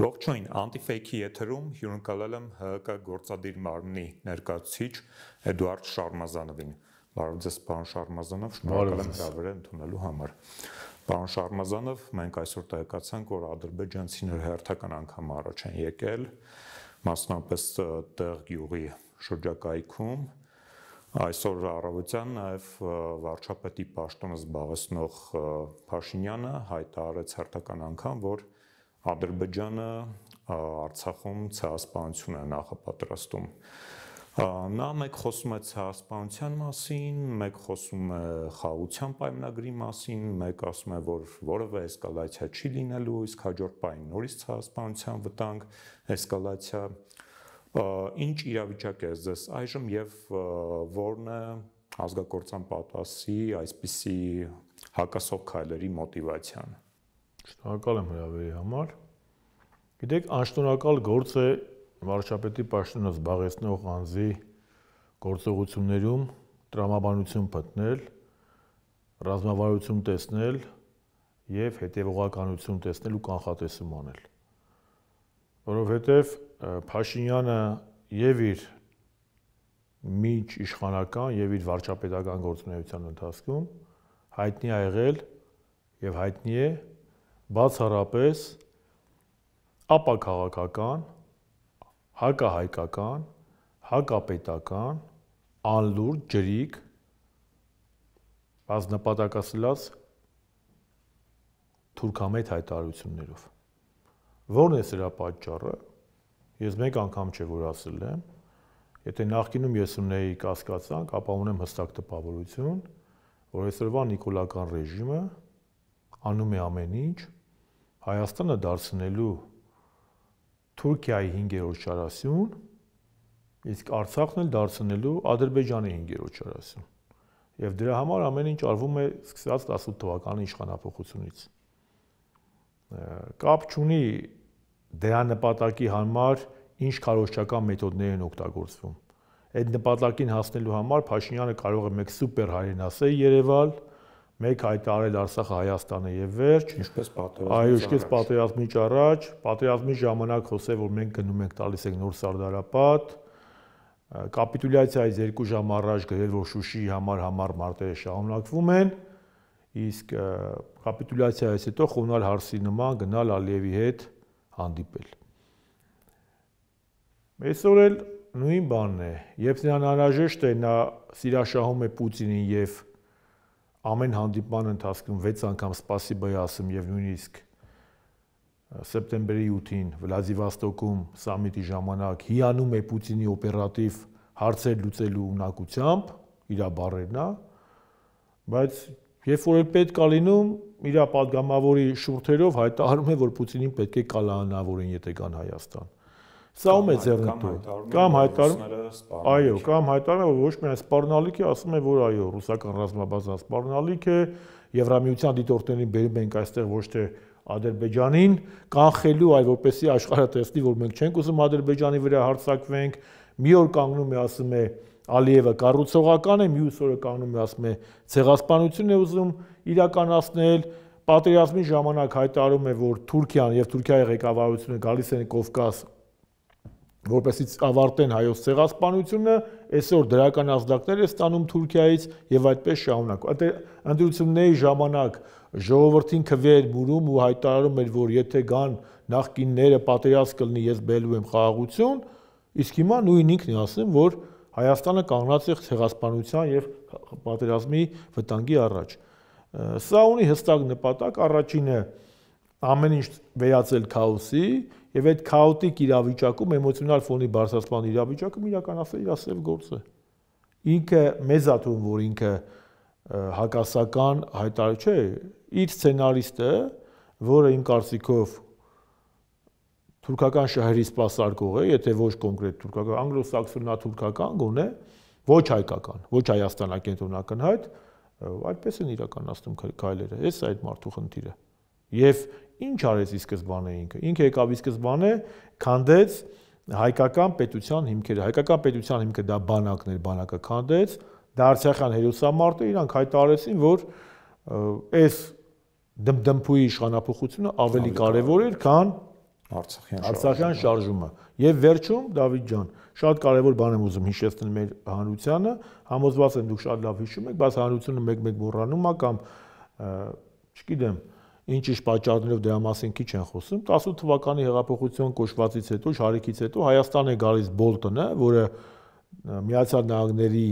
Ողջույն, Antifake-ի եթերում հյուրընկալել եմ ՀԿ գործադիր մարմնի ներկայացուցիչ Էդուարդ Շարմազանովին։ Բարև ձեզ, պարոն Շարմազանով, շնորհակալ եմ հրավերը ընդունելու համար։ Պարոն Շարմազանով, մենք այսօր տեղեկացանք, որ ադրբեջանցիները հերթական անգամ առաջ են եկել, մասնապես տեղ գյուղի շրջակայքում։ Այսօր առավոտյան նաև վարչապետի պաշտոնը զբաղեցնող Փաշինյանը հայտարարեց հերթական անգամ, որ Ադրբեջանը Արցախում ցեղասպանություն է նախապատրաստում։ Նա մեկ խոսում է ցեղասպանության մասին, մեկ խոսում է խաղաղության պայմանագրի մասին, մեկ ասում է, որ որևէ էսկալացիա չի լինելու, իսկ հաջորդ պայն նորից ցեղասպանության վտանգ, էսկալացիա։ Ինչ իրավիճակ է ձեզ այժմ եւ որն է ազգակործան պատասի այսպիսի հակասող քայլերի մոտիվացիան։ Շնորհակալ եմ հրավերի համար։ Գիտեք, անշնորհակալ գործ է վարչապետի պաշտոնը զբաղեցնող անձի գործողություններում տրամաբանություն գտնել, ռազմավարություն տեսնել եւ հետեւողականություն տեսնել ու կանխատեսում անել։ Որովհետեւ Փաշինյանը եւ իր միջ իշխանական եւ իր վարչապետական գործունեության ընթացքում հայտնի ա եղել եւ հայտնի է բացառապես ապակաղակական, հակահայկական, հակապետական, անլուրջ, ջրիկ, բազմնպատակասլաց թուրքամետ հայտարարություններով։ Որն է սրա պատճառը։ Ես մեկ անգամ չէ որ ասել եմ, եթե նախկինում ես ունեի կասկածանք, ապա ունեմ հստակ տպավորություն, որ այսօրվա նիկոլական ռեժիմը անում է ամեն ինչ, Հայաստանը դարձնելու Թուրքիայի 5-րդ շարասյուն, իսկ Արցախն էլ դարձնելու Ադրբեջանի 5-րդ շարասյուն։ Եվ դրա համար ամեն ինչ արվում է սկսած 18 թվականի իշխանապողությունից։ Կապ չունի դրա նպատակի համար ինչ քարոշչական մեթոդներ են օգտագործվում։ Այդ նպատակին հասնելու համար Փաշինյանը կարող է մեկ սուպեր հայրենասեր Երևալ, մեկ հայտարարել Արցախը Հայաստանը եւ վերջ, ինչպես պատերազմից։ Այո, ինչպես պատերազմից առաջ, պատերազմի ժամանակ խոսել որ մենք գնում ենք տալիս ենք նոր սարդարապատ, կապիտուլյացիայից 2 ժամ առաջ գրել որ Շուշիի համար համար մարտերը շարունակվում են, իսկ կապիտուլյացիայից հետո խոնալ հարսի նման գնալ Ալիևի հետ հանդիպել։ Այսօր էլ նույն բանն է, երբ նրան անհրաժեշտ է նա սիրաշահում է Պուտինին եւ ամեն հանդիպման ընթացքում 6 անգամ սպասիբայ ասում եւ նույնիսկ սեպտեմբերի 8-ին Վլադիվաստոկում սամիտի ժամանակ հիանում է Պուտինի օպերատիվ հարցեր լուծելու ունակությամբ իր բարերն է, բայց երբ որ պետք է լինում իր падգամավորի շուրթերով հայտարարում է, որ Պուտինին պետք է կալանավորեն, եթե կան Հայաստան։ Սա ում է ձեռնտու։ Կամ հայտարարում։ Այո, կամ հայտարարում ոչ միայն սպառնալիք է, ասում է, որ այո, ռուսական ռազմաբազան սպառնալիք է, Եվրամիության դիտորդներին բերում ենք այստեղ ոչ թե Ադրբեջանին կանխելու, այլ որպեսի աշխարհը տեսնի, որ մենք չենք ուզում Ադրբեջանի վրա հարցակվենք։ Մի օր կանգնում է ասում է Ալիևը կառուցողական է, մյուս օրը կանգնում է ասում է ցեղասպանություն է ուզում իրականացնել, պատերազմի ժամանակ հայտարարում է, որ Թուրքիան եւ Թուրքիայի ղեկավարությունը գալիս են Կովկաս որպեսի ավարտեն հայոց ցեղասպանությունը, այսօր դրական ազդակներ է ստանում Թուրքիայից եւ այդպես շարունակում։ Այդ ընդդրությունների ժամանակ ժողովրդին քվեր մուրում ու հայտարարում էր, որ եթե կան նախկինները պատերազմ կլինի, ես բելու եմ խաղաղություն, իսկ հիմա նույն ինքն է ասում, որ Հայաստանը կանգնած է ցեղասպանության եւ պատերազմի վտանգի առաջ։ Սա ունի հստակ նպատակ, առաջինը ամեն ինչ վերածել քաոսի եւ այդ քաոտիկ իրավիճակում էմոցիոնալ ֆոնի բարձրացման իրավիճակում իրականացել իր ասել գործը։ Ինքը մեզ է թվում, որ ինքը հակասական հայտարար չէ, իր սցենարիստը, որը իմ կարծիքով թուրքական շահերի սպասարկող է, եթե ոչ կոնկրետ թուրքական, անգլոսաքսոնա թուրքական գոնե, ոչ հայկական, ոչ հայաստանակենտրոնակն հայտ, այդպես են իրականացնում քայլերը։ Էս այդ մարդու խնդիրը։ Ա Եվ ինչ արեց ի սկզբանե ինքը։ Ինքը եկավ ի սկզբանե, քանդեց հայկական պետության հիմքերը։ Հայկական պետության հիմքը դա բանակներ, բանակը քանդեց, դա Արցախյան հերոսամարտը իրանք հայտարարեցին, որ այս դմդմփուի իշխանապողությունը ավելի կարևոր էր, քան Արցախյան Արցախյան շարժումը։ Եվ վերջում Դավիթ ջան, շատ կարևոր բան եմ ուզում հիշեցնել մեր հանրությանը, համոզված եմ դուք շատ լավ հիշում եք, բայց հանրությունը մեկ-մեկ մոռանում է կամ չգիտեմ, -մեկ ինչ ինչ պատճառներով դրա մասին քիչ են խոսում 18 թվականի հեղափոխություն կոչվածից հետո շարիկից հետո Հայաստան է գալիս Բոլտոնը որը Միացյալ Նահանգների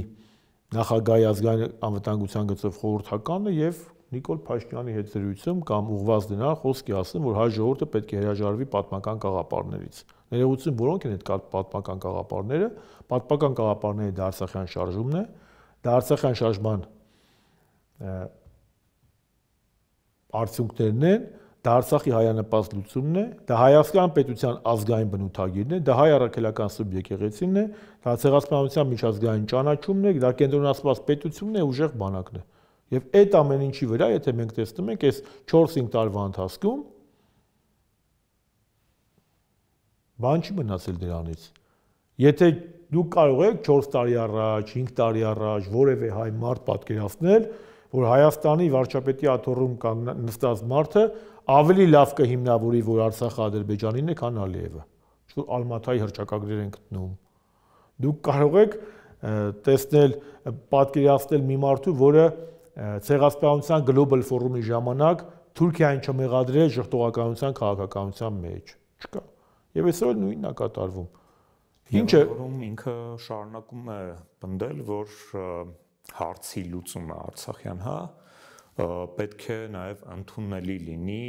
նախագահի ազգային անվտանգության գծով խորհրդականն է եւ Նիկոլ Փաշինյանի հետ զրույցում կամ ուղված դնար խոսքի ասում, որ հայ ժողովուրդը պետք է հրաժարվի պատմական գաղապարներից։ Ներողություն, որոնք են այդ պատմական գաղապարները։ Պատմական գաղապարները դա Արցախյան շարժումն է, դա Արցախյան շարժման արդյունքներն են, դա Արցախի հայանպաստ լուծումն է, դա Հայաստան պետության ազգային բնութագիրն է, դա հայ առաքելական սուրբ եկեղեցին է, դա ցեղասպանության միջազգային ճանաչումն է, դա կենտրոնացված պետությունն է, ուժեղ բանակն է։ Եվ այդ ամեն ինչի վրա, եթե մենք տեսնում ենք այս 4-5 տարվա ընթացքում բան չի մնացել դրանից։ Եթե դուք կարող եք 4 տարի առաջ, 5 տարի առաջ որևէ հայ մարդ պատկերացնել, որ Հայաստանի վարչապետի աթոռում կան նստած մարդը ավելի լավ կհիմնավորի, որ Արցախը Ադրբեջանին է, քան Ալիևը։ Չէ՞ որ Ալմատայի հրճակագրեր են գտնում։ Դուք կարող եք տեսնել, պատկերացնել մի մարդու, որը ցեղասպանության գլոբալ ֆորումի ժամանակ Թուրքիային չմեղադրել ժողտողականության քաղաքականության մեջ։ Չկա։ Եվ այսօր նույնն է կատարվում։ Ինչը ինքը շարունակում է պնդել, որ հարցի լուծումը Արցախյան, հա, պետք է նաև ընդունելի լինի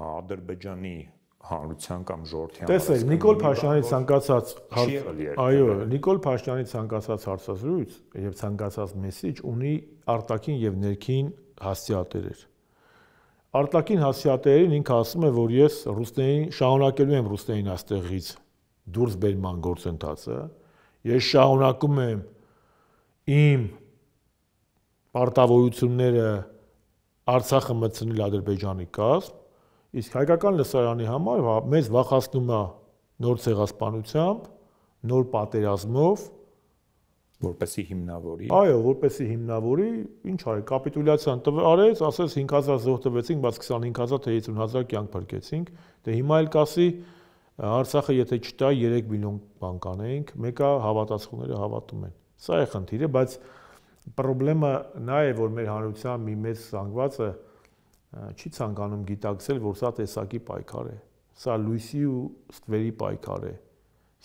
Ադրբեջանի հանրության կամ ժողովրդի համար։ Տեսեք, Նիկոլ Փաշյանի ցանկացած այո, Նիկոլ Փաշյանի ցանկացած հարցազրույց եւ ցանկացած մեսիջ ունի արտաքին եւ ներքին հասցեատերեր։ Արտաքին հասցեատերերին ինքը ասում է, որ ես ռուսներին շահունակելու եմ ռուսներին աստեղից դուրս բերման գործընթացը։ Ես շահունակում եմ իմ պարտավորությունները Արցախը մտցնել Ադրբեջանի կազմ, իսկ հայկական լսարանի համար հա, մեզ վախացնում է նոր ցեղասպանությամբ, նոր պատերազմով, որպեսի հիմնավորի։ Այո, որպեսի հիմնավորի, ինչ արի, կապիտուլյացիան արեց, ասես 5000 զոհ տվեցինք, բայց 25000 թե 50000 կյանք փրկեցինք, դե հիմա էլ կասի Արցախը եթե չտա 3 միլիոն բան կանենք, մեկը հավատացողները հավատում են։ Սա է խնդիրը, բայց Պրոբլեմը նա է, որ մեր հանրության մի մեծ զանգվածը չի ցանկանում գիտակցել, որ սա տեսակի պայքար է։ Սա լույսի ու ստվերի պայքար է։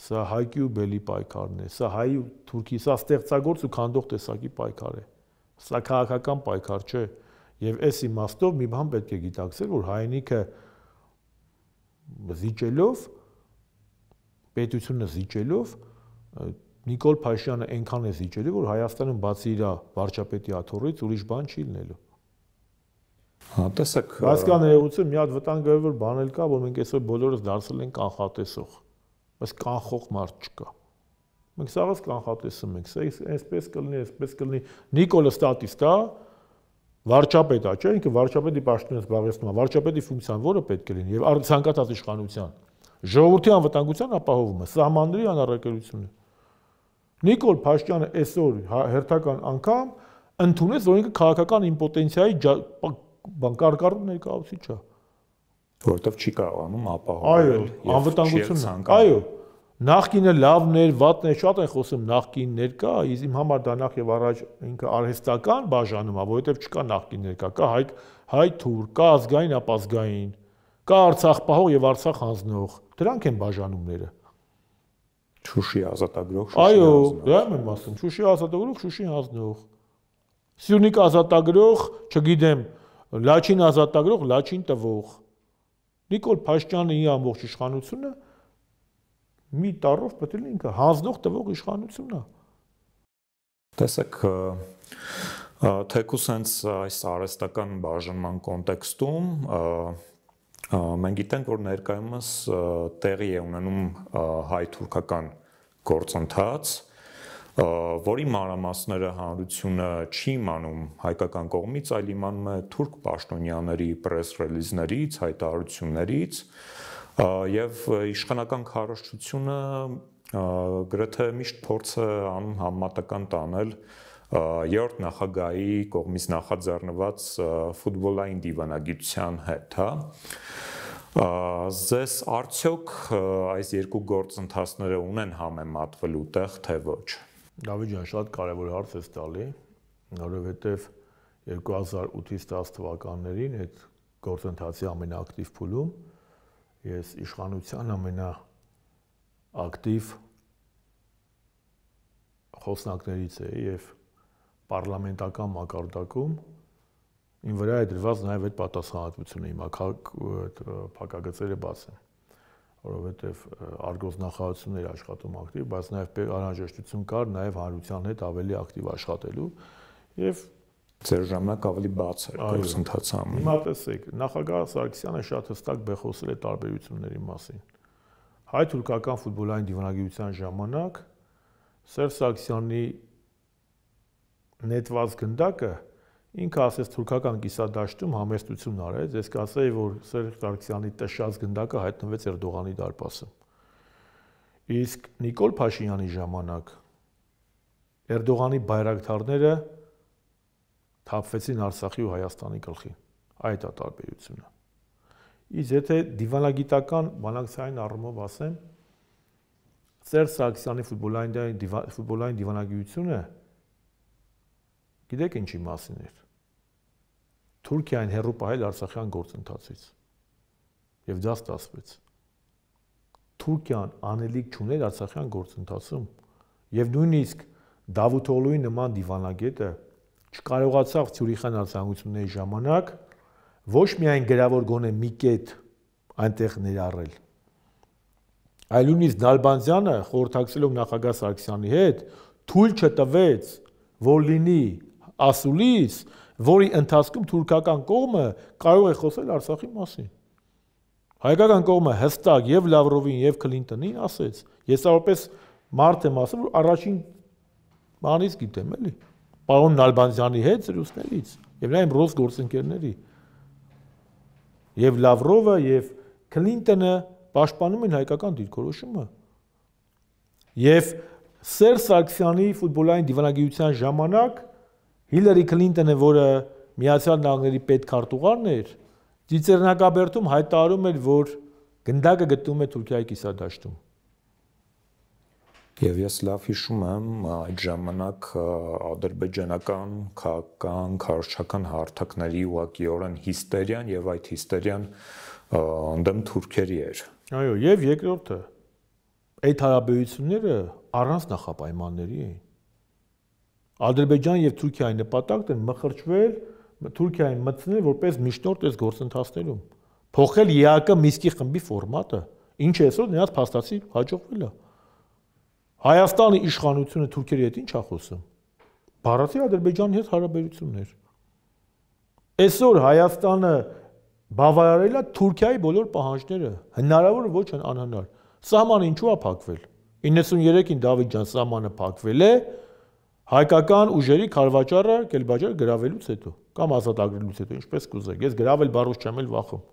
Սա հայկի ու բելի պայքարն է։ Սա հայ ու թուրքի, սա ստեղծագործ ու քանդող տեսակի պայքար է։ Սա քաղաքական պայքար չէ։ Եվ այս իմաստով մի բան պետք է գիտակցել, որ հայնիկը զիջելով պետությունը զիջելով Նիկոլ Փաշյանը այնքան է զիջել, որ Հայաստանում բացի իր վարչապետի աթոռից ուրիշ բան չի լինելու։ Հա, տեսեք, բայց կա ներողություն, մի հատ վտանգավոր բան էլ կա, որ մենք այսօր բոլորս դարձել ենք կանխատեսող, բայց կանխող մարդ չկա։ Մենք սաղս կանխատեսում ենք, սա այսպես կլինի, այսպես կլինի։ Նիկոլը ստատիստ է, վարչապետ է, չէ՞, ինքը վարչապետի պաշտոնից զբաղեցնում է, վարչապետի ֆունկցիան որը պետք է լինի եւ առ ցանկացած իշխանության։ Ժողովրդի անվտանգության ապահովումը, սահմանների անառակելությունը։ Նիկոլ Փաշյանը այսօր հա- հերթական անգամ ընդունեց, որ ինքը քաղաքական իմպոտենցիայի բան կարկառուն ներկայացուցիչ է։ Որտեվ չի կարողանում ապահովել։ Այո, անվտանգությունն։ Այո, Նախկինը լավն էր, վատն էր, շատ են խոսում նախկին ներկա, իսկ իմ համար դա նախ եւ առաջ ինքը արհեստական բաժանում է, որովհետեւ չկա նախկին ներկա, կա հայ հայ թուր, կա ազգային ապազգային, կա Արցախ պահող եւ Արցախ հանձնող։ Դրանք են բաժանումները։ Շուշի ազատագրող, Շուշի Այո, դա եմ ասում, Շուշի ազատագրող, Շուշի հանձնող։ Սյունիկ ազատագրող, չգիտեմ, Լաչին ազատագրող, Լաչին տվող։ Նիկոլ Փաշտյանի ամբողջ իշխանությունը մի տարով պետք է ինքը հանձնող տվող իշխանությունն է։ Տեսեք, թեկուս հենց այս արհեստական բաժանման կոնտեքստում Մենք գիտենք, որ ներկայումս տեղի է ունենում հայ-թուրքական գործընթաց, որի մանրամասները հանրությունը չի իմանում հայկական կողմից, այլ իմանում է թուրք պաշտոնյաների պրես ռելիզներից, հայտարարություններից, եւ իշխանական քարոշչությունը գրեթե միշտ փորձ է անում համատական տանել համ երրորդ նախագահի կողմից նախաձեռնված ֆուտբոլային դիվանագիտության հետ, հա։ Ձեզ արդյոք այս երկու գործընթացները ունեն համեմատվել ուտեղ թե ոչ։ Դավիթ ջան, շատ կարևոր հարց ես տալի, որովհետև 2008-ից 10 թվականներին այդ գործընթացի ամենաակտիվ փուլում ես իշխանության ամենա ակտիվ խոսնակներից էի եւ պարլամենտական մակարդակում ին վրա է դրված նաև այդ պատասխանատվությունը հիմա քաղաք փակագծերը բաց են որովհետև արգոզնախարարությունն էր աշխատում ակտիվ, բայց նաև անհրաժեշտություն կար նաև հանրության հետ ավելի ակտիվ աշխատելու եւ ծեր ժամանակ ավելի բաց էր գործընթացը ամեն։ Հիմա տեսեք, նախագահ Սարգսյանը շատ հստակ բխոսել է տարբերությունների մասին։ Հայ-թուրքական ֆուտբոլային դիվանագիտության ժամանակ Սերժ Սարգսյանի նետված գնդակը ինքը ասես թուրքական կիսադաշտում համեստություն արեց, ես կասեի, որ Սերժ Սարգսյանի տշած գնդակը հայտնվեց Էրդողանի դարպասում։ Իսկ Նիկոլ Փաշինյանի ժամանակ Էրդողանի բայրակթարները թափվեցին Արցախի ու Հայաստանի գլխին։ Այդ է տարբերությունը։ Իսկ եթե դիվանագիտական բանակցային առումով ասեմ, Սերժ Սարգսյանի ֆուտբոլային դիվանագիտությունը դիվան, Գիտեք ինչի մասին էր։ Թուրքիան հերո պահել Արցախյան գործընթացից։ Եվ դա ստացվեց։ Թուրքիան անելիք չուներ Արցախյան գործընթացում եւ նույնիսկ Դավութոլուի նման դիվանագետը չկարողացավ Ցյուրիխյան արձանագրությունների ժամանակ ոչ միայն գրավոր գոնե մի կետ այնտեղ ներառել, այլ նույնիսկ Նալբանդյանը խորհրդակցելով նախագահ Սարգսյանի հետ թույլ չտվեց, որ լինի ասուլիս, որի ընթացքում թուրքական կողմը կարող է խոսել Արցախի մասին։ Հայկական կողմը հստակ եւ Լավրովին եւ Քլինտոնին ասեց. ես առպես մարդ եմ ասում, որ առաջին բանից գիտեմ, էլի։ Պարոն Նալբանդյանի հետ զրույցներից եւ նա իմ ռոս գործընկերների եւ Լավրովը եւ Քլինտոնը պաշտպանում են հայկական դիրքորոշումը։ Եվ Սերժ Սարգսյանի ֆուտբոլային դիվանագիտության ժամանակ Հիլերի Քլինտոնը, որը Միացյալ Նահանգների պետքարտուղարն էր, Ծիծեռնակաբերտում հայտարարում էր, որ գնդակը գտնվում է Թուրքիայի կիսադաշտում։ Եվ ես լավ հիշում եմ այդ ժամանակ ադրբեջանական քաղաքական քարոշչական հարթակների ուղակիորեն հիստերիան եւ այդ հիստերիան ընդդեմ թուրքերի էր։ Այո, եւ երկրորդը այդ հարաբերությունները առանց նախապայմանների էին։ Ադրբեջան եւ Թուրքիայի նպատակն են մխրճվել, Թուրքիային մտցնել որպես միջնորդ այս գործընթացներում։ Փոխել ԵԱԿ Միսկի խմբի ֆորմատը, ինչը այսօր նրանց փաստացի հաջողվել է։ Հայաստանի իշխանությունը Թուրքիայի հետ ի՞նչ է խոսում։ Բառացի Ադրբեջանի հետ հարաբերություններ։ Այսօր Հայաստանը բավարարել է Թուրքիայի բոլոր պահանջները, հնարավոր ոչ անհնար։ Սահմանը ինչու է փակվել։ 93-ին Դավիթ ջան սահմանը փակվել է, հայկական ուժերի քարվաճառը կելբաջար գravelուց հետո կամ ազատագրելուց հետո ինչպես կուզեք ես գravel բառով չեմ էլ վախում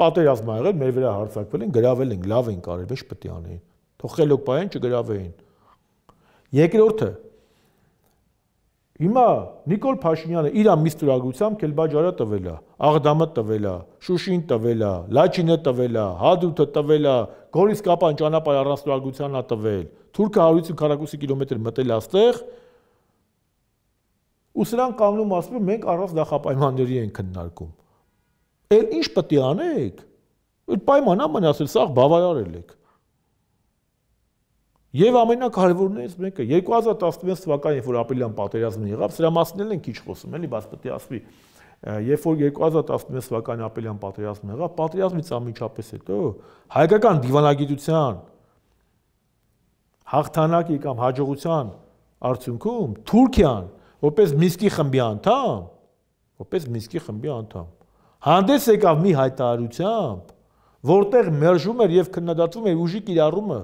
պատերազմ ա եղել մեր վրա հարձակվել են գravel են լավ են կարել ինչ պետք է անեին թող խելոք պահեն չգraveին երկրորդը Հիմա Նիկոլ Փաշինյանը իր միստուրագրությամբ Կելբաջարա տվել է, Աղդամը տվել է, Շուշին տվել է, Լաչինը տվել է, Հադութը տվել է, Գորիս Կապան ճանապարհ առանձնորագրությանն է տվել։ Թուրքը 150 կիլոմետր մտել է աստեղ։ Ու սրան կանգնում ասում են մենք առանց նախապայմանների են քննարկում։ Էլ ինչ պետք է անեք։ Այդ պայմանները մնացել, սա բավարարել եք։ Եվ ամենակարևորներից մեկը 2016 թվականին, երբ որ ապրիլյան պատերազմը եղավ, սրա մասին էլ են քիչ խոսում, էլի, բայց պետք է ասվի, երբ որ 2016 թվականին ապրիլյան պատերազմը եղավ, պատերազմից ամիջապես հետո հայկական դիվանագիտության հաղթանակի կամ հաջողության արդյունքում Թուրքիան որպես Մինսկի խմբի անդամ, որպես Մինսկի խմբի անդամ, հանդես եկավ մի հայտարարությամբ, որտեղ մերժում էր եւ քննադատվում էր ուժի կիրառումը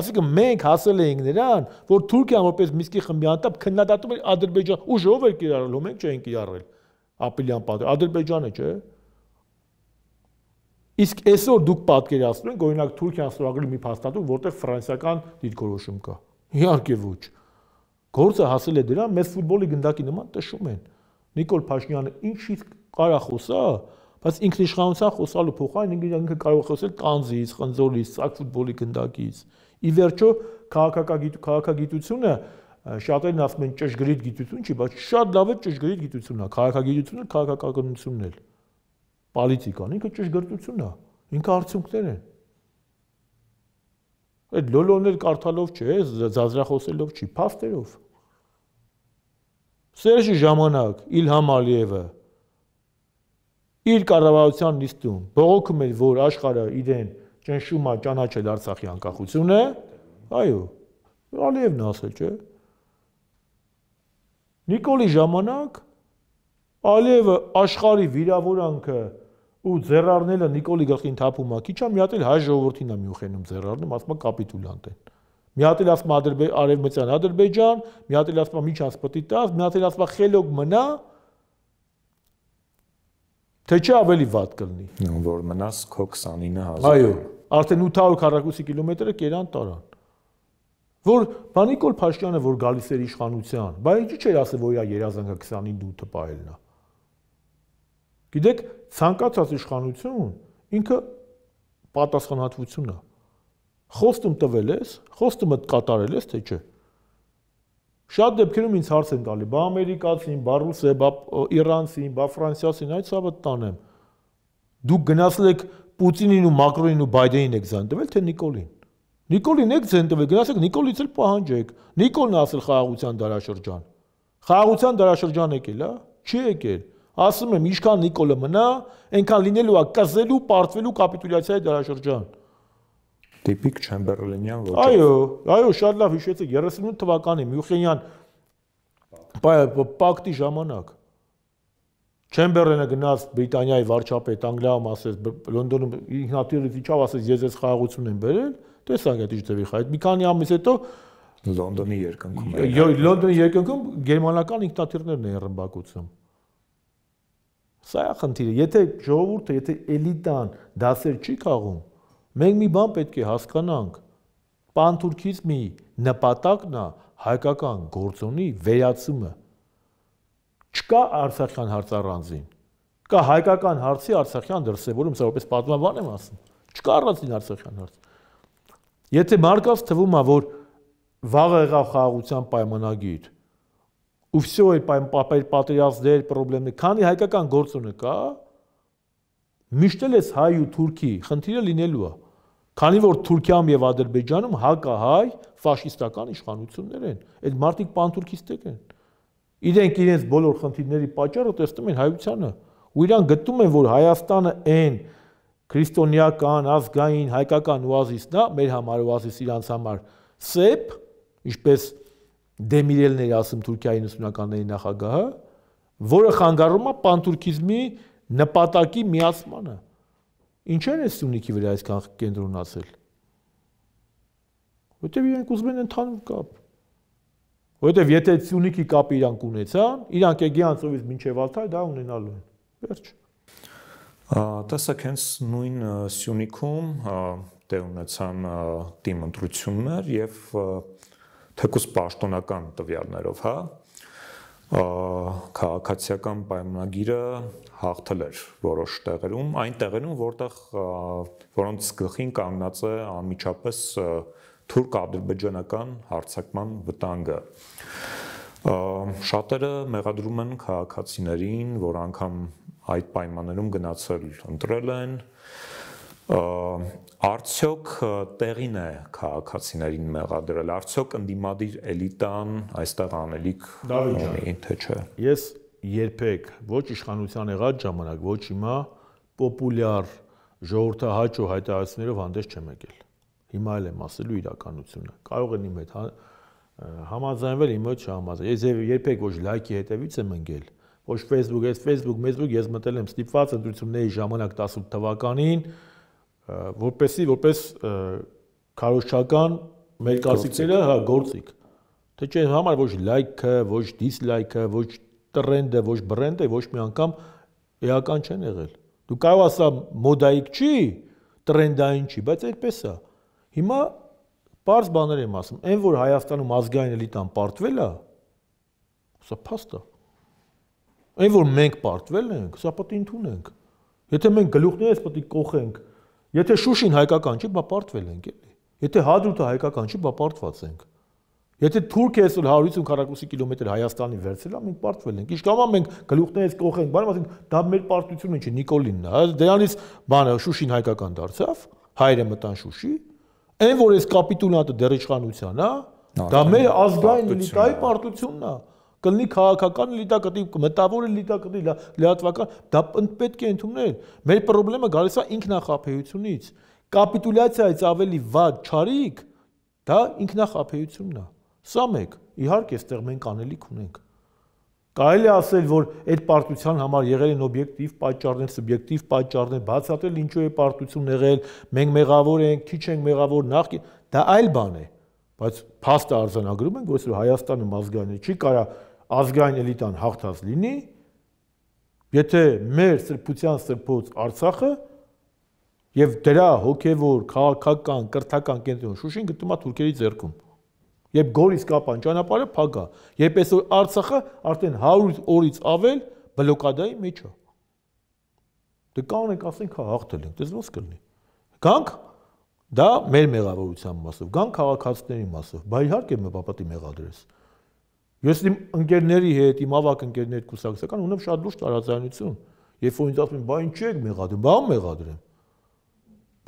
Այսինքն մենք հասել էինք նրան, որ Թուրքիան որպես Միսկի խմբի անդամ քննադատում էր Ադրբեջան, ու ժողով էր կիրառել, մենք չենք կիրառել։ Ապիլյան պատը Ադրբեջանը, չէ՞։ Իսկ այսօր դուք պատկերացնում եք, օրինակ Թուրքիան ստորագրել մի փաստաթուղթ, որտեղ ֆրանսիական դիրքորոշում կա։ Իհարկե ոչ։ Գործը հասել է դրան, մեզ ֆուտբոլի գնդակի նման տշում են։ Նիկոլ Փաշինյանը ինչից կարա խոսա, բայց ինքնիշխանության խոսալու փոխարեն ինքը կարող է խոսել տանզից, խնձորից, ցակ ֆուտբոլի գնդակից։ Ի վերջո քաղաքագիտ քաղաքագիտությունը շատերն ասում են ճշգրիտ գիտություն չի, բայց շատ լավ է ճշգրիտ գիտությունն է, քաղաքագիտությունը, քաղաքականությունն էլ։ Պոլիտիկան ինքը ճշգրտությունն է, ինքը արդյունքներ են։ Այդ լոլոներ կարդալով չէ, զազրախոսելով չի, փաստերով։ Սերժի ժամանակ Իլհամ Ալիևը իր կառավարության լիստում բողոքում էր, որ աշխարհը իրեն ճնշում է ճանաչել Արցախի անկախությունը, այո։ Ալիևն ասել, չէ։ Նիկոլի ժամանակ Ալիևը աշխարհի վիրավորանքը ու ձեռառնելը Նիկոլի գլխին թափում է։ Քիչ է մի հատ էլ հայ ժողովրդին է Մյունխենում ձեռառնում, ասում է կապիտուլանտ են։ Մի հատ էլ ասում է Ադրբեջան, Արևմտյան Ադրբեջան, մի հատ էլ ասում է Միջանց պտի տաս, մի հատ էլ ասում է Խելոկ մնա, թե չէ ավելի վատ կլինի։ Որ մնաս քո 29000։ Այո, արդեն 800 քառակուսի կիլոմետրը կերան տարան։ Որ Բանիկոլ Փաշյանը որ գալիս էր իշխանության, բայ ինչի՞ չէր ասել, որ իր երազանքը 20-ին դութը պահելն է։ Գիտեք, ցանկացած իշխանություն ինքը պատասխանատվություն է։ Խոստում տվել ես, խոստումը կատարել ես, թե՞ չէ։ Շատ դեպքերում ինձ հարց են տալի՝ բա ամերիկացին, բա ռուսը, բա իրանցին, բա ֆրանսիացին, այդ սա վտանեմ։ Դուք գնացել եք Պուտինին ու Մակրոնին ու Բայդենին եք ձայն տվել, թե Նիկոլին։ Նիկոլին եք ձայն տվել, գնացեք Նիկոլից էլ պահանջեք։ Նիկոլն ասել խաղաղության դարաշրջան։ Խաղաղության դարաշրջան եկել, հա՞։ Չի եկել։ Ասում եմ, ինչքան Նիկոլը մնա, այնքան լինելու է կզելու, պարտվելու կապիտուլյացիայի դարաշրջան։ Տիպիկ Չեմբերլենյան ոճ։ Այո, այո, շատ լավ հիշեցիք 38 թվականի Մյունխենյան պակտի ժամանակ Չեմբերլենը գնաց Բրիտանիայի վարչապետ Անգլիայում ասես Լոնդոնում ինքնատիրից իջավ ասես ես ես խաղաղություն եմ բերել, տեսանք այդ ինչ ձևի խաղ։ Մի քանի ամիս հետո Լոնդոնի երկնքում։ Այո, Լոնդոնի երկնքում գերմանական ինքնատիրներն էին ռմբակոծում։ Սա է խնդիրը։ Եթե ժողովուրդը, եթե էլիտան դասեր չի քաղում, Մենք մի բան պետք է հասկանանք։ Պանթուրքից մի նպատակն է հայկական գործոնի վերացումը։ Չկա Արցախյան հարց առանձին։ Կա հայկական հարցի Արցախյան դրսևորում, սա որպես պատմաբան եմ ասում։ Չկա առանձին Արցախյան հարց։ Եթե մարդկանց թվում է, որ վաղը եղավ խաղաղության պայմանագիր, ու всё այդ պատերազմներ, խնդիրներ, խնդիրներ, քանի հայկական գործոնը կա, միշտ էլ էս հայ ու թուրքի խնդիրը լինելու է։ Քանի որ Թուրքիայում եւ Ադրբեջանում հակահայ ֆաշիստական իշխանություններ են, այդ մարդիկ պանթուրքիստեք են։ Իրենք իրենց բոլոր խնդիրների պատճառը տեսնում են հայությանը, ու իրան գտնում են, որ Հայաստանը այն քրիստոնեական, ազգային, հայկական օազիսն է, մեր համար օազիս իրանց համար սեփ, ինչպես Դեմիրելն էր ասում Թուրքիայի 90-ականների նախագահը, որը խանգարում է պանթուրքիզմի նպատակի միացմանը։ Ինչեր է Սյունիքի վրա այսքան կենտրոնացել։ Որտեւ իրենք ուզում են ընդհանուր կապ։ Որտեւ եթե Սյունիքի կապը իրանք ունեցան, իրանք Էգեանցովից մինչև Ալթայ դա ունենալու են։ Վերջ։ Տեսեք հենց նույն Սյունիքում տեղ դե ունեցան թիմ ընտրություններ եւ թեկուս պաշտոնական տվյալներով, հա, քաղաքացիական պայմանագիրը հաղթել էր որոշ տեղերում, այն տեղերում, որտեղ որոնց գլխին կանգնած է անմիջապես թուրք-ադրբեջանական հարցակման վտանգը։ Շատերը մեղադրում են քաղաքացիներին, որ անգամ այդ պայմաններում գնացել ընտրել են, Արդյոք տեղին է քաղաքացիներին մեղադրել, արդյոք ընդդիմադիր էլիտան այստեղ անելիք ունի, թե չէ։ Ես երբեք ոչ իշխանության եղած ժամանակ, ոչ հիմա պոպուլյար ժողովրդահաճո հայտարարություններով հանդես չեմ եկել։ Հիմա էլ եմ ասելու իրականությունը։ Կարող են իմ հետ հա, համաձայնվել, իմ հետ չհամաձայն։ Ես երբեք ոչ լայքի հետևից եմ ընկել, ոչ Facebook, ես Facebook, Facebook, ես մտել եմ ստիպված ընտրությունների ժամանակ 18 թվականին, որպեսի որպես քարոշչական մեր կարծիքները, հա, գործիք։ Թե չէ համար ոչ լայքը, ոչ դիսլայքը, ոչ տրենդ է, ոչ բրենդ է, ոչ մի անգամ էական չեն եղել։ Դու կարող ասա մոդայիկ չի, տրենդային չի, բայց այդպես է։ Հիմա Պարզ բաներ եմ ասում։ Այն որ Հայաստանում ազգային էլիտան պարտվել է, սա փաստ է։ Այն որ մենք պարտվել ենք, սա պետք է ընդունենք։ Եթե մենք գլուխներս պետք է կողենք, եթե Շուշին հայկական չի, բա պարտվել ենք, էլի։ Եթե Հադրութը հայկական չի, բա պարտված ենք։ Եթե Թուրքիա այսօր 150 կիլոմետր Հայաստանի վերցրել, մենք պարտվել ենք։ Իսկ համա մենք գլուխներից կողենք, բանը ասենք, դա մեր պարտությունը չէ, Նիկոլինն է, հա, դրանից բանը Շուշին հայկական դարձավ, հայրը մտան Շուշի, այն որ այս կապիտուլատը դեր իշխանության է, հա, դա մեր ազգային էլիտայի պարտությունն է։ Կլինի քաղաքական էլիտա, կտի մտավոր էլիտա, կտի լեհատվական, դա պետք է ընդունել։ Մեր խնդրումը գալիս է ինքնախապեյությունից։ Կապիտուլյացիայից ավելի վատ չարիք դա ինքնախապեյությունն է։ Սա մեկ, իհարկե, այստեղ մենք անելիք ունենք։ Կարելի ասել, որ այդ պարտության համար եղել են օբյեկտիվ պատճառներ, սուբյեկտիվ պատճառներ, բացատրել ինչու է պարտությունն եղել, մենք մեղավոր ենք, քիչ ենք մեղավոր, նախ դա այլ բան է, բայց փաստը արձանագրում են, որ այսօր Հայաստանը ազգային չի կարա ազգային էլիտան հաղթած լինի, եթե մեր սրբության սրբոց Արցախը եւ դրա հոգեվոր քաղաքական, կրթական կենտրոն Շուշին գտնվում է թուրքերի ձեռքում։ Երբ Գորիս կապան ճանապարհը փակ է, երբ այսօր Արցախը արդեն 100 օրից ավել բլոկադայի մեջ է։ Դե կան ենք ասենք հա հաղթել ենք, դες ոնց կլինի։ Գանք դա մեր մեղավորության մասով, գանք քաղաքացիների մասով, բայց իհարկե մը պապատի մեղադրես։ Ես իմ ընկերների հետ, իմ ավակ ընկերներ կուսակցական ունեմ շատ լուրջ տարաձայնություն։ Երբ որ ինձ ասում են, բա ինչ չեք մեղադրում, բա ո՞ւմ մեղադրեմ։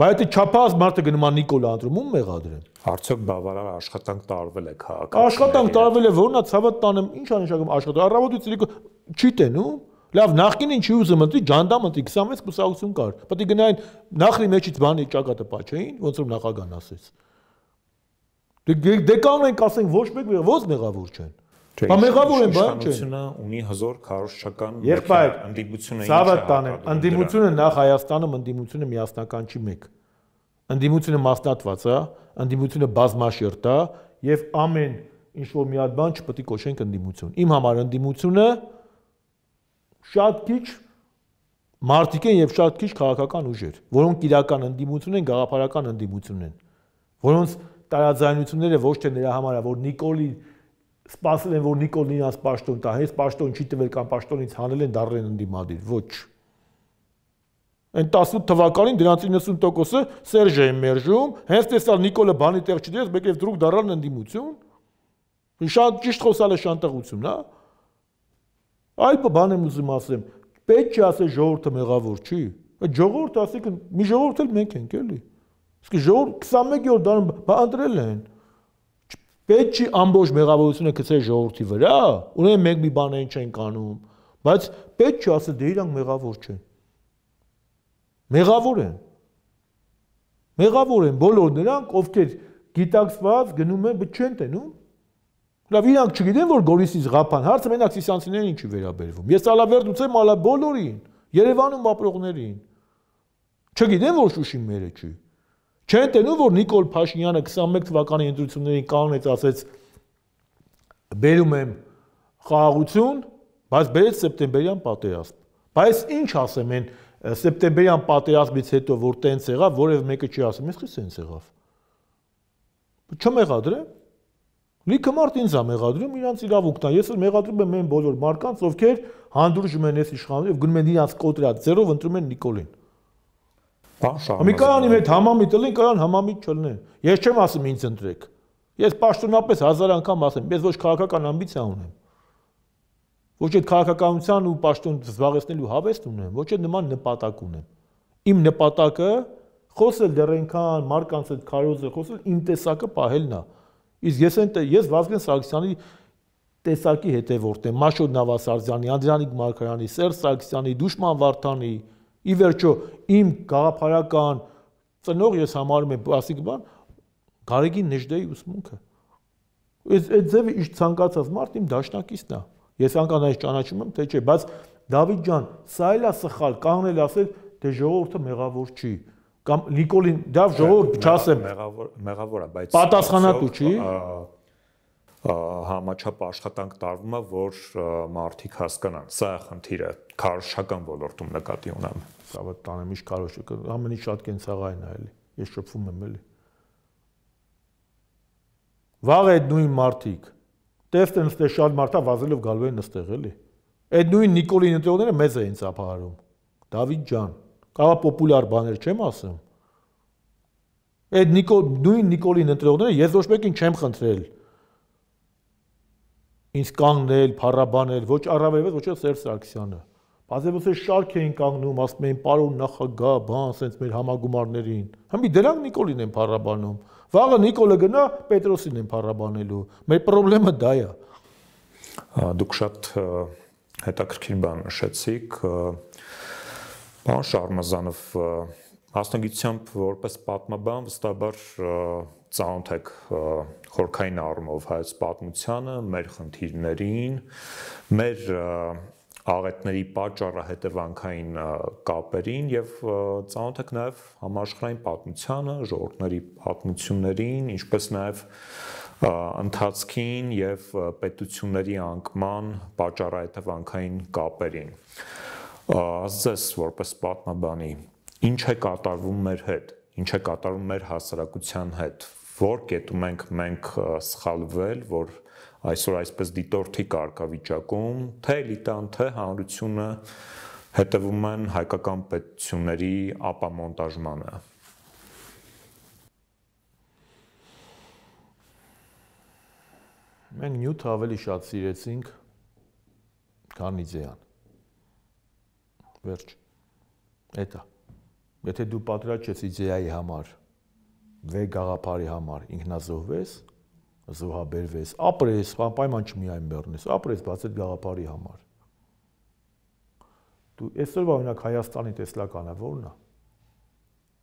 Բայց եթե չափահաս մարդը գնում է Նիկոլ Անդրումում մեղադրեն։ Արդյոք բավարար աշխատանք տարվել է քաղաքական։ Աշխատանք տարվել է, որնա ցավը տանեմ, ի՞նչ անշակում աշխատը։ Առավոտից լիքը չի տենում։ Լավ, նախքին ինչի ուզում ընտրի, ջանդամ ընտրի 26 կուսակցություն կար։ Պետք է գնային նախրի մեջից բանի ճակատը պատճային, ոնց որ նախագահն ասեց։ Դե դե, դե կարող ենք ասենք ոչ մեկ ոչ մեղավոր չեն։ Բա մեղավոր են, բա չէ։ Իշխանությունը ունի հզոր քարոշչական ընդդիմությունը ինչ է։ Զավը տանեմ, ընդդիմությունը նախ Հայաստանում ընդդիմությունը միասնական չի մեկ։ Ընդդիմությունը մասնատված է, ընդդիմությունը բազմաշերտ է եւ ամեն ինչ որ մի հատ բան չպետք է կոչենք ընդդիմություն։ Իմ համար ընդդիմությունը շատ քիչ մարտիկ են եւ շատ քիչ քաղաքական ուժեր, որոնք իրական ընդդիմություն են, գաղափարական ընդդիմություն են, որոնց տարաձայնությունները ոչ թե նրա համար, որ Նիկոլի սպասել են որ Նիկոլն իրանց պաշտոն տա, հենց պաշտոն չի տվել կամ պաշտոնից հանել են դառնեն ընդդիմադիր, ոչ։ Այն 18 թվականին դրանց 90%-ը Սերժ է մերժում, հենց տեսալ Նիկոլը բանի տեղ չդրեց, մեկ էլ դրուկ դառան ընդդիմություն։ Շատ ճիշտ խոսալը շանտեղությունն է։ հա։ Այլ բան եմ ուզում ասեմ, պետք չի ասել ժողովուրդը մեղավոր չի։ Այդ ժողովուրդը ասիկ մի ժողովուրդ էլ մենք ենք էլի։ Իսկ ժողովուրդ 21-րդ դարում բանտրել են։ բա, պետք չի ամբողջ մեղավորությունը գցել ժողովրդի վրա, ուրեմն մենք մի բան այն չենք անում, բայց պետք չի ասել դե իրանք մեղավոր չեն։ Մեղավոր են։ Մեղավոր են բոլոր նրանք, ովքեր գիտակցված գնում են, բայց չեն տենում։ Լավ, իրանք չգիտեն, որ Գորիսից ղափան հարցը մենակ սիսանցիներին ինչի վերաբերվում։ Ես ալավերդուց եմ ալա բոլորին, Երևանում ապրողներին։ Չգիտեն, որ Շուշին մերը չի։ Չեն տենում, որ Նիկոլ Փաշինյանը 21 թվականի ընտրությունների կանոնից ասեց բերում եմ խաղաղություն, բայց բերեց սեպտեմբերյան պատերազմ։ Բայց ինչ ասեմ, այն սեպտեմբերյան պատերազմից հետո որ տենց եղավ, որև մեկը չի ասում, իսկ սենց եղավ։ Չմեղադրե։ Լիքը մարդ ինձ է մեղադրում, իրանց իրավունքն է։ Ես էլ մեղադրում եմ այն բոլոր մարկանց, ովքեր հանդուրժում են այս իշխաններին եւ գնում են իրանց կոտրած ձեռով ընտրում են Նիկոլին։ Բան շահ։ Մի կանի մետ համամի տլին, կան համամի չլնե։ Ես չեմ ասում ինձ ընտրեք։ Ես պաշտոնապես հազար անգամ ասեմ, ես ոչ քաղաքական ամբիցիա ունեմ։ Ոչ այդ քաղաքականության ու պաշտոն զբաղեցնելու հավեստ ունեմ, ոչ այդ նման նպատակ ունեմ։ Իմ նպատակը խոսել դեռ այնքան մարկանց այդ քարոզը խոսել, իմ տեսակը պահելն է։ Իսկ ես այն ես Վազգեն Սարգսյանի տեսակի հետևորդ եմ, Մաշոտ Նավասարյանի, Անդրանիկ Մարկարյանի, Սերժ Սարգսյանի, Դուշման Վարդանի, Ի վերջո իմ գաղափարական ծնող ես համարում եմ ասիկ բան Գարեգին Նժդեի ուսմունքը։ Այս այդ ձևը իջ ցանկացած մարդ իմ դաշնակիցն է։ Ես անկան այս ճանաչում եմ, թե չէ, բայց Դավիթ ջան, սա էլ է սխալ, կանգնել ասել, թե «Դե ժողովուրդը մեղավոր չի կամ Նիկոլին դա ժողովուրդ չասեմ մեղավոր մեղավոր է բայց պատասխանատու չի համաչափ աշխատանք տարվում է, որ մարդիկ հասկանան։ Սա է խնդիրը քարոշական ոլորտում նկատի ունեմ։ Սավը տանեմ իշ քարոշը, ամեն ինչ շատ կենցաղային է էլի։ Ես շփվում եմ էլի։ Վաղ այդ նույն մարդիկ տեֆտ են ստե շատ մարդա վազելով գալու են նստեղ էլի։ Այդ նույն Նիկոլի ընտրողները մեզ էին ծափահարում։ Դավիթ ջան, կարա պոպուլյար բաներ չեմ ասում։ Այդ Նիկոլ նույն Նիկոլին ընտրողները ես ոչ մեկին չեմ խնդրել ինձ կանգնել, փառաբանել, ոչ առավելը, ոչ Սերժ Սարգսյանը։ Բազեվոցը շարք էին կանգնում, ասում էին պարոն նախագահ, բան, ասենց մեր համագումարներին։ Համի դրանք Նիկոլին են փառաբանում։ Վաղը Նիկոլը գնա Պետրոսին են փառաբանելու։ Մեր խնդրեմը դա է։ Դուք շատ հետաքրքիր բան նշեցիք։ Պարոն Շարմազանով Մասնագիտությամբ որպես պատմաբան վստահաբար ծանոթ եք խորքային առումով հայոց պատմությանը, մեր խնդիրներին, մեր աղետների պատճառը հետևանքային կապերին եւ ծանոթ եք նաեւ համաշխարհային պատմությանը, ժողովրդների պատմություններին, ինչպես նաեւ ընթացքին եւ պետությունների անկման պատճառը հետևանքային կապերին։ Ասես որպես պատմաբանի ինչ է կատարվում մեր հետ, ինչ է կատարվում մեր հասարակության հետ, որ կետում ենք մենք սխալվել, որ այսօր այսպես դիտորդի կարգավիճակում, թե էլիտան, թե հանրությունը հետևում են հայկական պետությունների ապամոնտաժմանը։ Մենք նյութ ավելի շատ սիրեցինք քան Իզեան։ Վերջ։ Էդա։ Եթե դու պատրաստ ես իդեայի համար, վեր գաղափարի համար ինքնազոհվես, զոհաբերվես, ապրես, անպայման չմիայն բեռնես, ապրես բաց այդ գաղափարի համար։ Դու այսօր օրինակ Հայաստանի տեսլականը ո՞րն է։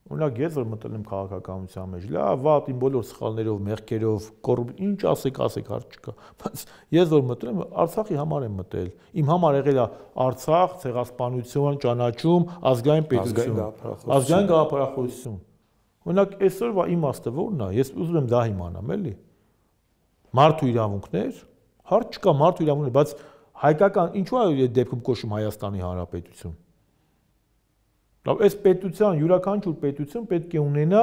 Օրինակ ես որ մտել եմ քաղաքականության մեջ, լավ, վատ, իմ բոլոր սխալներով, մեղքերով, կոռուպ, ինչ ասեք, ասեք, հարց չկա։ Բայց ես որ մտել եմ Արցախի համար եմ մտել։ Իմ համար եղել է Արցախ, ցեղասպանություն, ճանաչում, ազգային պետություն, ազգային գաղափարախոսություն։ Օրինակ այսօրվա իմաստը ո՞րն է։ Ես ուզում եմ դա իմանամ, էլի։ Մարդու իրավունքներ, հարց չկա մարդու իրավունքներ, բայց հայկական ինչու է դեպքում կոչվում Հայաստանի Հանրապետություն Լավ, այս պետության, յուրաքանչյուր պետություն պետք է ունենա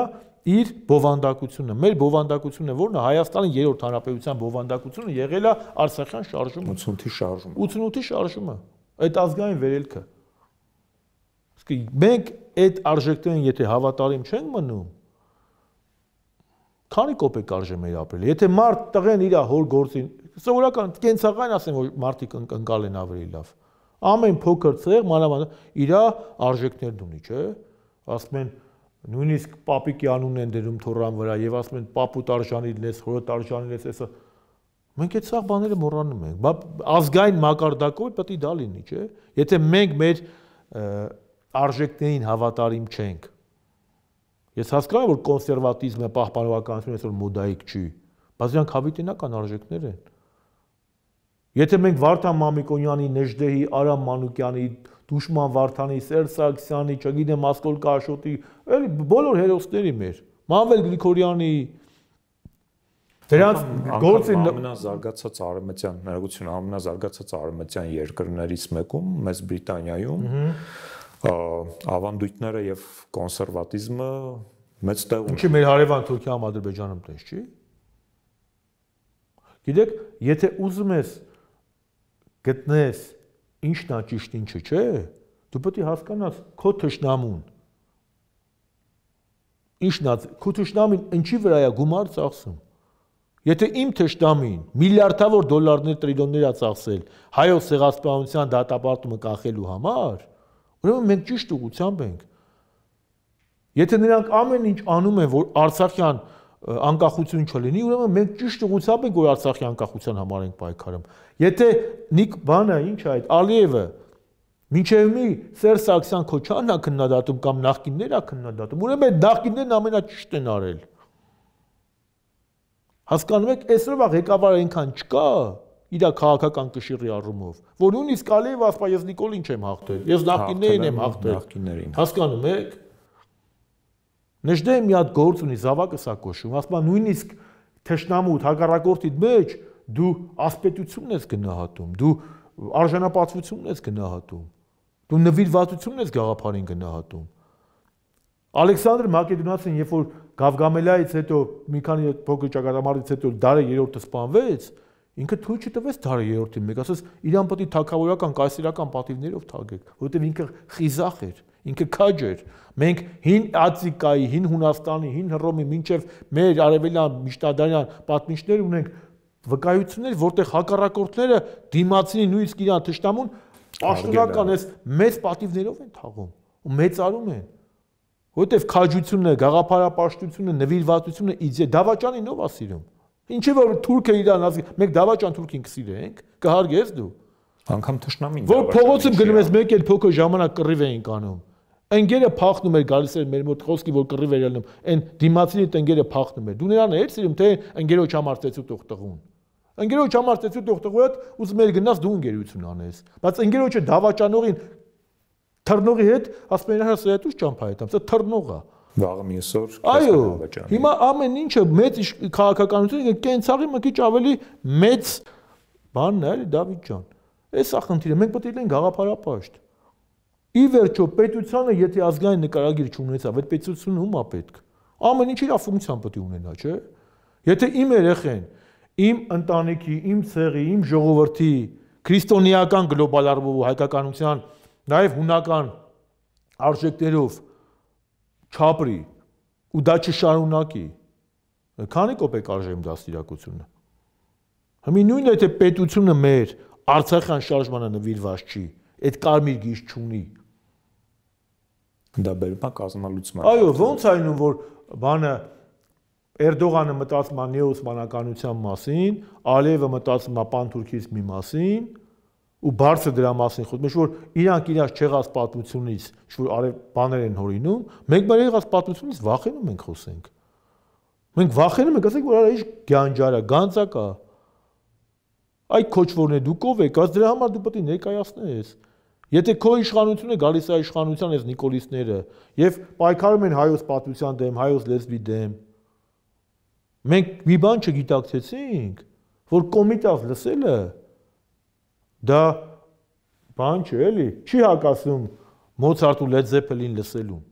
իր բովանդակությունը։ Մեր բովանդակությունը որն է Հայաստանի երրորդ հանրապետության բովանդակությունը եղել է Արցախյան շարժումը 88-ի շարժումը։ 88-ի շարժումը, այդ ազգային վերելքը։ Իսկ մենք այդ արժեքներին եթե հավատարիմ չենք մնում, քանի կոպե կարժե մեր ապրել։ Եթե մարդ տղեն իր հոր գործին, սովորական կենցաղային ասեմ, որ մարդիկ ընկալեն ավելի լավ։ Ամեն փոքր ծեղ մանավանդ իր արժեքներն ունի, չէ՞։ Ասում են նույնիսկ papi-ի անունն են դնում թորան վրա եւ ասում են papu տարժանին լես, խորո տարժանին լես, այսա։ Մենք այդ սաղ բաները մոռանում ենք։ Բա ազգային մակարդակով պետք է դա լինի, չէ՞։ Եթե մենք մեր արժեքներին հավատարիմ չենք։ Ես հասկանում եմ, որ կոնսերվատիզմը, պահպանողականությունը այսօր մոդայիկ չի, բայց իրանք հավիտենական արժեքներ են։ Եթե մենք Վարդան Մամիկոնյանի, Նժդեհի, Արամ Մանուկյանի, Դուշման Վարդանի, Սերժ Սարգսյանի, չգիտեմ Ասկոլկա Աշոտի, էլի բոլոր հերոսների մեր, Մամվել Գրիգորյանի դրանց գործի ամենազարգացած արեմտյան հնարավորություն ամենազարգացած արեմտյան երկրներից մեկում, մեծ Բրիտանիայում ավանդույթները եւ կոնսերվատիզմը մեծ տեղ ունի։ Ինչի մեր հարևան Թուրքիայում, Ադրբեջանում տես, չի։ Գիտեք, եթե ուզում ես գտնես ինչն է ճիշտ, ինչը չէ, դու պետք է հասկանաս քո ճշնամուն։ Ինչն է քո ճշնամին ինչի վրա է գումար ծախսում։ Եթե իմ թշնամին միլիարդավոր դոլարներ, տրիլիոններ է ծախսել հայոց ցեղասպանության դատապարտումը կանխելու համար, ուրեմն մենք ճիշտ ուղությամբ ենք։ Եթե նրանք ամեն ինչ անում են, որ Արցախյան անկախություն չլինի, ուրեմն մենք ճիշտ ուղությամբ ենք որ Արցախի անկախության համար ենք պայքարում։ Եթե նիկ բանը ինչ է այդ Ալիևը մինչև մի Սերժ Սարգսյան Քոչանն է քննադատում կամ նախկիններ է քննադատում, ուրեմն այդ նախկիններն ամենաճիշտ են արել։ Հասկանում եք, այսօր վաղ ղեկավար այնքան չկա իր քաղաքական կշիռի առումով, որ նույնիսկ Ալիևը ասպա ես Նիկոլ ինչ եմ հաղթել, ես նախկիններին եմ հաղթել։ Հասկանում եք։ Նժդե մի հատ գործ ունի զավակը սա կոշում, ասում նույնիսկ թշնամու հակառակորդի մեջ դու ասպետությունն ես գնահատում, դու արժանապատվությունն ես գնահատում։ Դու նվիրվածությունն ես գաղափարին գնահատում։ Ալեքսանդր Մակեդոնացին, երբ որ Գավգամելայից հետո մի քանի փոքր ճակատամարտից հետո Դարը 3-ը սպանվեց, ինքը թույլ չտվեց Դարը 3-ին մեկ, ասես իրան պետք է թակավորական կայսերական պատիվներով թագեք, որովհետև ինքը խիզախ էր, ինքը քաջ էր։ Մենք հին Ացիկայի, հին Հունաստանի, հին Հռոմի մինչև մեր արևելյան միջնադարյան պատմիչներ ունենք վկայություններ, որտեղ հակառակորդները դիմացին նույնիսկ իրան թշնամուն պաշտոնական էս մեծ պատիվներով են թաղում ու մեծարում են։ Որտեվ քաջությունը, գաղափարապաշտությունը, նվիրվածությունը իդե դավաճանին ով է սիրում։ Ինչի որ թուրքը իրան ազգի, մենք դավաճան թուրքին կսիրենք, կհարգես դու անգամ թշնամին։ Որ փողոցում գնում ես մեկ էլ փոքր ժամանակ կռիվ էինք անում։ Ընկերը փախնում էր գալիս էր մեր մոտ խոսքի որ կռի վերելնում։ Այն դիմացին այդ ընկերը փախնում էր։ Դու նրան էիր սիրում թե ընկերոջ համար ծեցու տողտղուն։ Ընկերոջ համար ծեցու տողտղու հետ ուզում էր գնաս դու ընկերություն անես։ Բայց ընկերոջը դավաճանողին թռնողի հետ ասում էր հա սա դու ճամփա հետամ, սա թռնող է։ Վաղը մինչօր Այո, հիմա ամեն ինչը մեծ քաղաքականությունը կենցաղի մի քիչ ավելի մեծ բանն է, Դավիթ ջան։ Էս է խնդիրը։ Մենք պետք է լինենք գաղափարապաշտ։ Ի վերջո պետությունը, եթե ազգային նկարագիր չունեցավ, այդ պետությունը ո՞ւմ է պետք։ Ամեն ինչ իր ֆունկցիան պետք է ունենա, չէ՞։ Եթե իմ երեխեն, իմ ընտանիքի, իմ ցեղի, իմ ժողովրդի քրիստոնեական գլոբալ արվով հայկականության, նաև հունական արժեքներով չապրի ու դա չշարունակի, քանի կոպե կարժեմ դաստիարակությունը։ Հիմի նույնն է թե պետությունը մեր Արցախյան շարժմանը նվիրված չի, այդ կարմիր գիծ չունի, դա բերում է կազմալուծման։ Այո, ո՞նց այնում որ բանը Էրդողանը մտածում է նեոոսմանականության մասին, Ալիևը մտածում է Պանթուրքից մի մասին, ու բարձր դրա մասին խոսում, ինչ որ իրանք իրաց չեղած պատմությունից, ինչ որ արև բաներ են հորինում, մենք մեր եղած պատմությունից վախենում ենք խոսենք։ Մենք վախենում ենք, ասենք որ արա իշ գյանջարա, գանձա կա։ Այդ քոչվորն է դու կով եք, աս դրա համար դու պետք է ներկայացնես։ Եթե քո իշխանությունը գալիս է իշխանության այս Նիկոլիսները եւ պայքարում են հայոց պատմության դեմ, հայոց լեզվի դեմ, մենք մի բան չգիտակցեցինք, որ կոմիտավ լսելը դա բան չէ, էլի, չի հակասում Մոցարտ ու Լեդ Զեփելին լսելուն։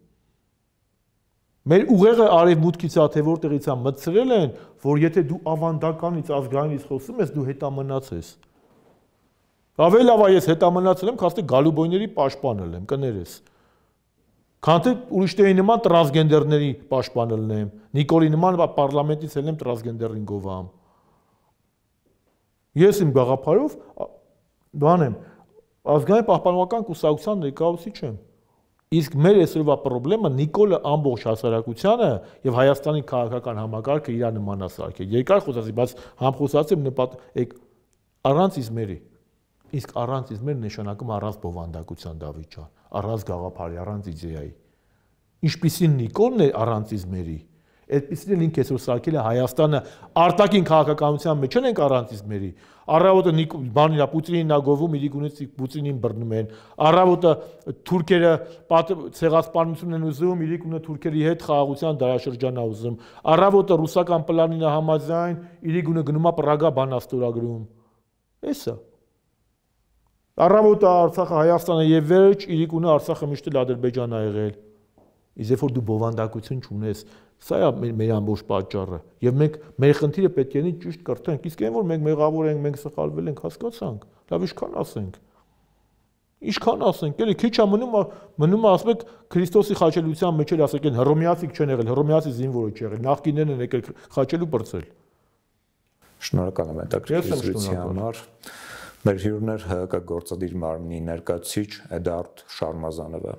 Մեր ուղեղը արևմուտքից է թե որտեղից է մտցրել են, որ եթե դու ավանդականից ազգայինից խոսում ես, դու հետամնաց ես։ Ավելի լավ է ես հետամնացել եմ, քաստի գալուբոյների պաշտպանել եմ, կներես։ Քան թե ուրիշների նման տրանսգենդերների պաշտպանելն եմ, Նիկոլի նման պարլամենտից ելնեմ տրանսգենդերին գովամ։ Ես իմ գաղափարով բան եմ, ազգային պահպանողական կուսակցության ներկայացուցիչ եմ։ Իսկ մեր այսօրվա խնդրը Նիկոլը ամբողջ հասարակությանը եւ Հայաստանի քաղաքական համակարգը իր նմանասարք է։ Երկար խոսացի, բայց համ խոսացի նպատ առանց իզմերի։ Իսկ առանց իզմեր նշանակում առանց բովանդակության Դավիթ ջան, առանց գաղափարի, առանց իդեայի։ Ինչպիսին Նիկոլն է առանց իզմերի, այդպիսին էլ ինքը այսօր սակել է Հայաստանը արտաքին քաղաքականության մեջ չեն առանց իզմերի։ Առավոտը բանին Պուտինին նագովում իրիկունից Պուտինին բռնում են։ Առավոտը թուրքերը ցեղասպանությունն են ուզում, իրիկունը թուրքերի հետ խաղաղության դարաշրջան է ուզում։ Առավոտը ռուսական պլանին համաձայն իրիկունը գնում է Պրագա բանաստորագրում։ Էսա Առավոտը Արցախը Հայաստանը եւ վերջ իրիկ ունի Արցախը միշտ էլ Ադրբեջանն է եղել։ Իսկ երբ որ դու բովանդակություն չունես, սա է մեր, մեր ամբողջ պատճառը։ Եվ մենք մեր խնդիրը պետք է լինի ճիշտ կրթենք։ Իսկ այն որ մենք մեղավոր ենք, մենք սխալվել ենք, հասկացանք։ Լավ, ինչքան ասենք։ Ինչքան ասենք, էլի քիչ է մնում, մնում է ասում եք Քրիստոսի խաչելության մեջ էլ ասեք են հռոմեացիք չեն եղել, հռոմեացի զինվորը չեղել, նախկիններն են եկել խաչելու բրցել։ Շնորհակալ եմ այդ ակրեգրիցիայի համար։ Ես եմ շնորհակալ։ Մեր հյուրն էր ՀՀԿ գործադիր մարմնի ներկայացուցիչ Էդարդ Շարմազանովը։